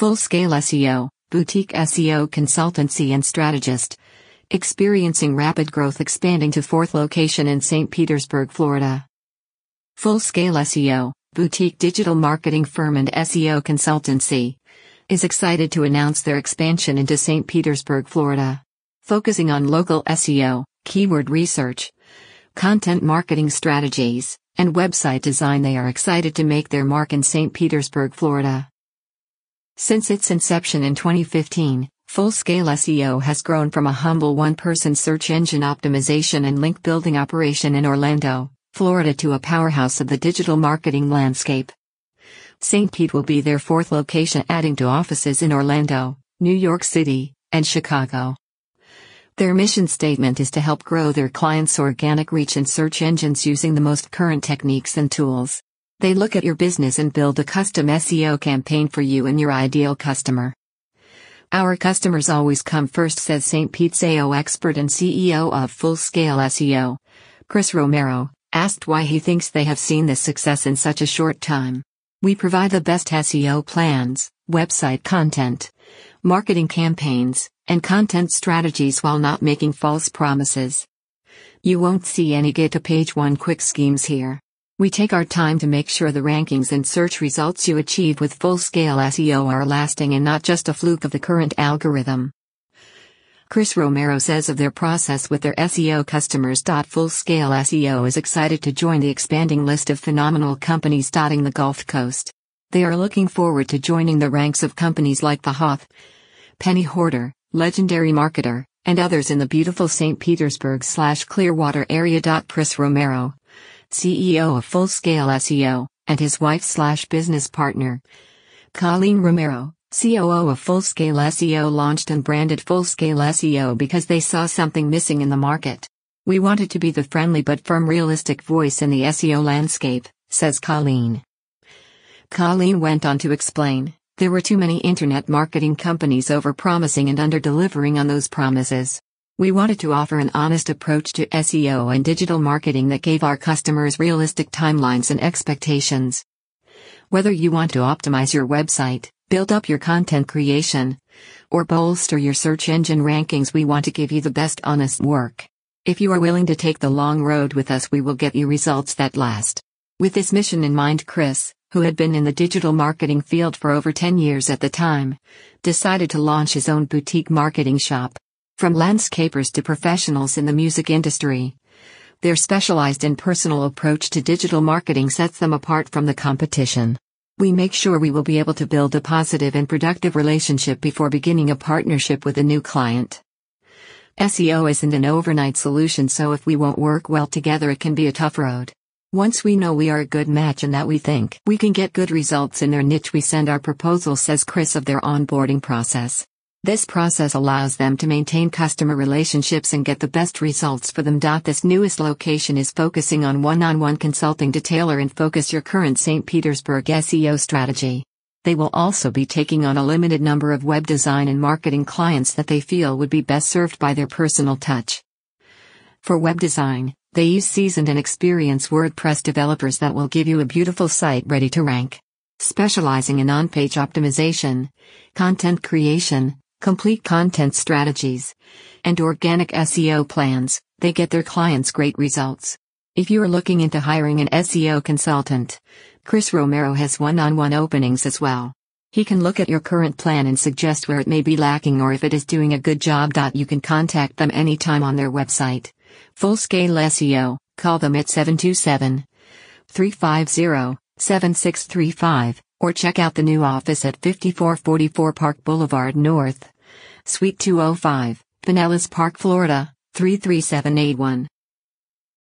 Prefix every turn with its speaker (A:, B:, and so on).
A: Full scale SEO, boutique SEO consultancy and strategist. Experiencing rapid growth, expanding to fourth location in St. Petersburg, Florida. Full scale SEO, boutique digital marketing firm and SEO consultancy, is excited to announce their expansion into St. Petersburg, Florida. Focusing on local SEO, keyword research, content marketing strategies, and website design, they are excited to make their mark in St. Petersburg, Florida. Since its inception in 2015, Full Scale SEO has grown from a humble one person search engine optimization and link building operation in Orlando, Florida to a powerhouse of the digital marketing landscape. St. Pete will be their fourth location, adding to offices in Orlando, New York City, and Chicago. Their mission statement is to help grow their clients' organic reach in search engines using the most current techniques and tools. They look at your business and build a custom SEO campaign for you and your ideal customer. Our customers always come first, says St. Pete SEO expert and CEO of Full Scale SEO. Chris Romero, asked why he thinks they have seen this success in such a short time. We provide the best SEO plans, website content, marketing campaigns, and content strategies while not making false promises. You won't see any get to page one quick schemes here. We take our time to make sure the rankings and search results you achieve with full scale SEO are lasting and not just a fluke of the current algorithm. Chris Romero says of their process with their SEO customers. Full scale SEO is excited to join the expanding list of phenomenal companies dotting the Gulf Coast. They are looking forward to joining the ranks of companies like the Hoth, Penny Hoarder, Legendary Marketer, and others in the beautiful St. Petersburg slash Clearwater area. Chris Romero, CEO of Full Scale SEO, and his wife slash business partner. Colleen Romero, COO of Full Scale SEO launched and branded Full Scale SEO because they saw something missing in the market. We wanted to be the friendly but firm realistic voice in the SEO landscape, says Colleen. Colleen went on to explain, there were too many internet marketing companies over promising and under delivering on those promises. We wanted to offer an honest approach to SEO and digital marketing that gave our customers realistic timelines and expectations. Whether you want to optimize your website, build up your content creation, or bolster your search engine rankings, we want to give you the best honest work. If you are willing to take the long road with us, we will get you results that last. With this mission in mind, Chris, who had been in the digital marketing field for over 10 years at the time, decided to launch his own boutique marketing shop from landscapers to professionals in the music industry. Their specialized and personal approach to digital marketing sets them apart from the competition. We make sure we will be able to build a positive and productive relationship before beginning a partnership with a new client. SEO isn't an overnight solution, so if we won't work well together, it can be a tough road. Once we know we are a good match and that we think we can get good results in their niche, we send our proposal, says Chris of their onboarding process. This process allows them to maintain customer relationships and get the best results for them. This newest location is focusing on one on one consulting to tailor and focus your current St. Petersburg SEO strategy. They will also be taking on a limited number of web design and marketing clients that they feel would be best served by their personal touch. For web design, they use seasoned and experienced WordPress developers that will give you a beautiful site ready to rank specializing in on page optimization, content creation, complete content strategies, and organic SEO plans, they get their clients great results. If you are looking into hiring an SEO consultant, Chris Romero has one on one openings as well. He can look at your current plan and suggest where it may be lacking or if it is doing a good job. You can contact them anytime on their website. Full Scale SEO, call them at 727 350 7635 or check out the new office at 5444 Park Boulevard North, Suite 205, Pinellas Park, Florida, 33781.